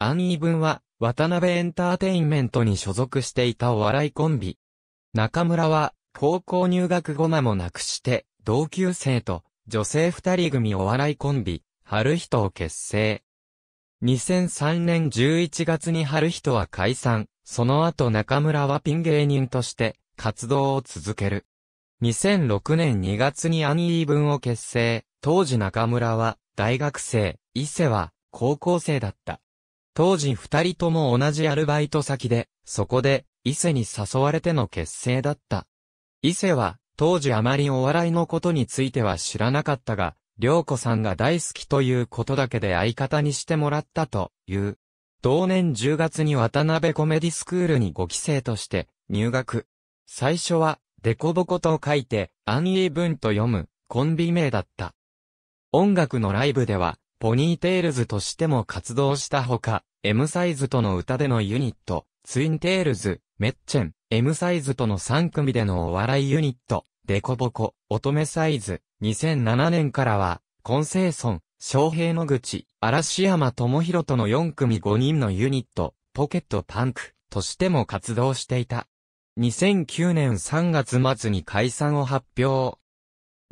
アンイーブンは、渡辺エンターテインメントに所属していたお笑いコンビ。中村は、高校入学後間もなくして、同級生と、女性二人組お笑いコンビ、春人を結成。2003年11月に春人は解散、その後中村はピン芸人として、活動を続ける。2006年2月にアンイーブンを結成、当時中村は、大学生、伊勢は、高校生だった。当時二人とも同じアルバイト先で、そこで、伊勢に誘われての結成だった。伊勢は、当時あまりお笑いのことについては知らなかったが、良子さんが大好きということだけで相方にしてもらったという。同年10月に渡辺コメディスクールにご帰生として入学。最初は、デコボコと書いて、アンイーブンと読む、コンビ名だった。音楽のライブでは、ポニーテールズとしても活動したほか、M サイズとの歌でのユニット、ツインテールズ、メッチェン、M サイズとの3組でのお笑いユニット、デコボコ、乙女サイズ、2007年からは、コンセーソン、昌平野口、嵐山智弘との4組5人のユニット、ポケットパンクとしても活動していた。2009年3月末に解散を発表。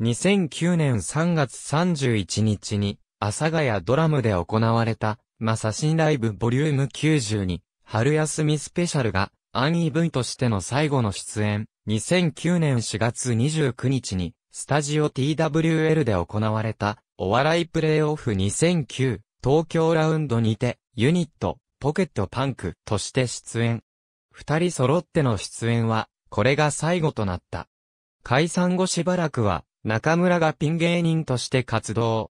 2009年3月31日に、阿佐ヶ谷ドラムで行われた、マサシンライブボリューム92、春休みスペシャルが、アンイブンとしての最後の出演、2009年4月29日に、スタジオ TWL で行われた、お笑いプレイオフ2009、東京ラウンドにて、ユニット、ポケットパンクとして出演。二人揃っての出演は、これが最後となった。解散後しばらくは、中村がピン芸人として活動。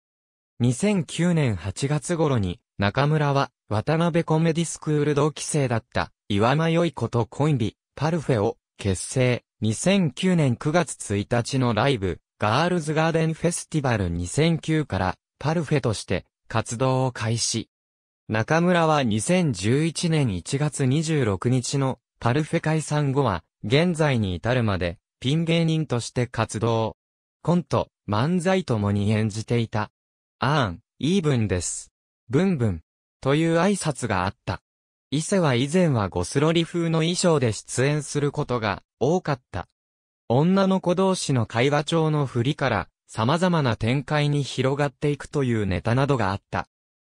2009年8月頃に、中村は、渡辺コメディスクール同期生だった、岩間い子とコンビ、パルフェを、結成。2009年9月1日のライブ、ガールズガーデンフェスティバル2009から、パルフェとして、活動を開始。中村は2011年1月26日の、パルフェ解散後は、現在に至るまで、ピン芸人として活動。コント、漫才ともに演じていた。あーん、イーブンです。ブンブン、という挨拶があった。伊勢は以前はゴスロリ風の衣装で出演することが多かった。女の子同士の会話帳の振りから様々な展開に広がっていくというネタなどがあった。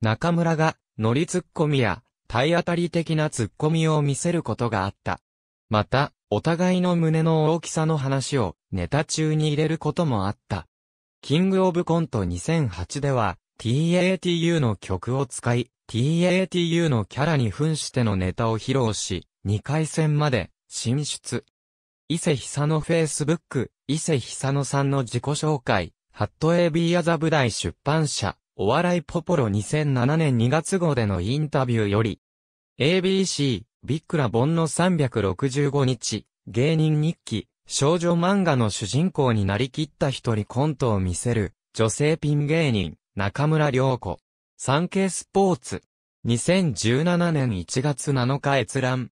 中村が乗りツッコミや体当たり的なツッコミを見せることがあった。また、お互いの胸の大きさの話をネタ中に入れることもあった。キングオブコント2008では、TATU の曲を使い、TATU のキャラに扮してのネタを披露し、2回戦まで進出。伊勢久野フェイスブック、伊勢久野さんの自己紹介、ハット AB アザブイ出版社、お笑いポポロ2007年2月号でのインタビューより、ABC、ビックラボンの365日、芸人日記、少女漫画の主人公になりきった人にコントを見せる、女性ピン芸人、中村良子。産経スポーツ。2017年1月7日閲覧。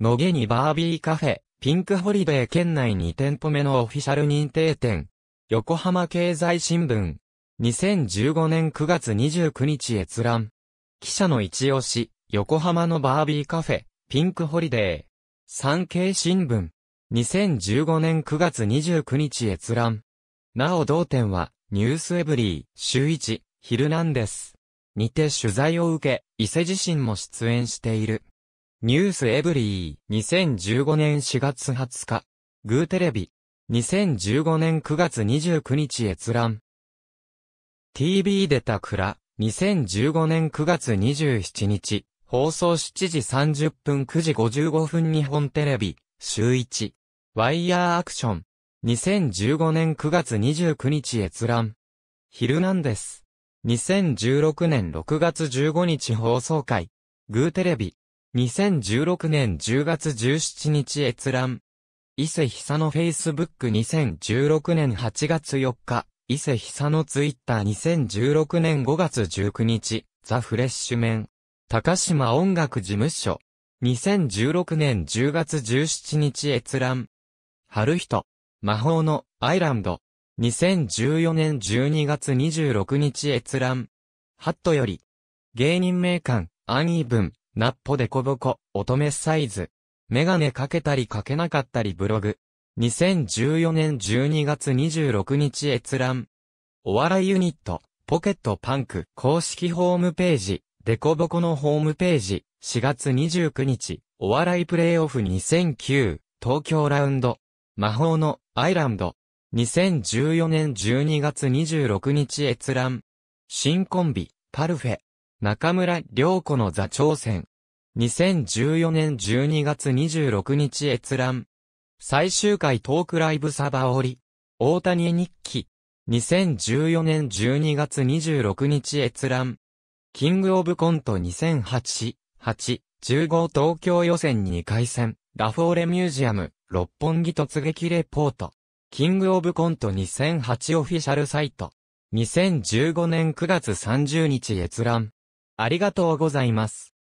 野毛にバービーカフェ、ピンクホリデー県内2店舗目のオフィシャル認定店。横浜経済新聞。2015年9月29日閲覧。記者の一押し、横浜のバービーカフェ、ピンクホリデー。産経新聞。2015年9月29日閲覧。なお同店は、ニュースエブリー、週一、昼なんです。にて取材を受け、伊勢自身も出演している。ニュースエブリー、2015年4月20日。グーテレビ。2015年9月29日閲覧。TV 出た倉。2015年9月27日。放送7時30分9時55分日本テレビ。週1。ワイヤーアクション。2015年9月29日閲覧。ヒルナンデス。2016年6月15日放送会。グーテレビ。2016年10月17日閲覧。伊勢久の Facebook2016 年8月4日。伊勢久の Twitter2016 年5月19日。ザ・フレッシュメン。高島音楽事務所。2016年10月17日閲覧。春人、魔法のアイランド。2014年12月26日閲覧。ハットより。芸人名鑑、アンイーブン、ナッポデコボコ、乙女サイズ。メガネかけたりかけなかったりブログ。2014年12月26日閲覧。お笑いユニット、ポケットパンク公式ホームページ、デコボコのホームページ、4月29日、お笑いプレイオフ2009、東京ラウンド。魔法のアイランド。2014年12月26日閲覧。新コンビ、パルフェ。中村良子の座長戦。2014年12月26日閲覧。最終回トークライブサバオリ。大谷日記。2014年12月26日閲覧。キングオブコント2008、8、15東京予選2回戦、ラフォーレミュージアム。六本木突撃レポート。キングオブコント2008オフィシャルサイト。2015年9月30日閲覧。ありがとうございます。